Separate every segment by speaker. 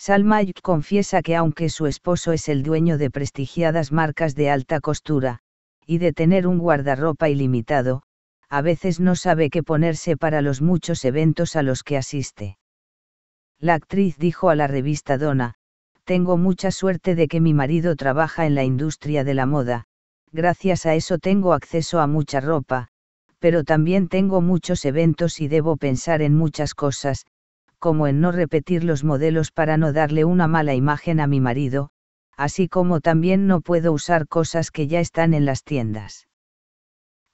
Speaker 1: Salmayuk confiesa que aunque su esposo es el dueño de prestigiadas marcas de alta costura, y de tener un guardarropa ilimitado, a veces no sabe qué ponerse para los muchos eventos a los que asiste. La actriz dijo a la revista Donna, tengo mucha suerte de que mi marido trabaja en la industria de la moda, gracias a eso tengo acceso a mucha ropa, pero también tengo muchos eventos y debo pensar en muchas cosas, como en no repetir los modelos para no darle una mala imagen a mi marido, así como también no puedo usar cosas que ya están en las tiendas.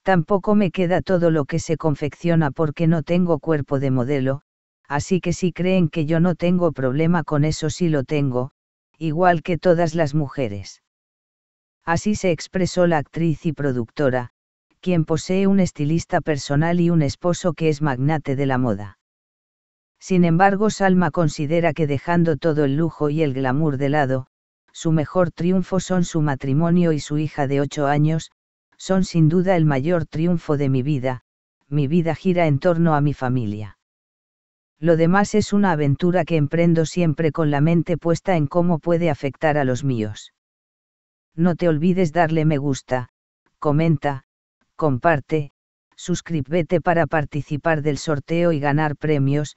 Speaker 1: Tampoco me queda todo lo que se confecciona porque no tengo cuerpo de modelo, así que si creen que yo no tengo problema con eso sí lo tengo, igual que todas las mujeres. Así se expresó la actriz y productora, quien posee un estilista personal y un esposo que es magnate de la moda. Sin embargo, Salma considera que dejando todo el lujo y el glamour de lado, su mejor triunfo son su matrimonio y su hija de ocho años, son sin duda el mayor triunfo de mi vida, mi vida gira en torno a mi familia. Lo demás es una aventura que emprendo siempre con la mente puesta en cómo puede afectar a los míos. No te olvides darle me gusta, comenta, comparte, suscríbete para participar del sorteo y ganar premios,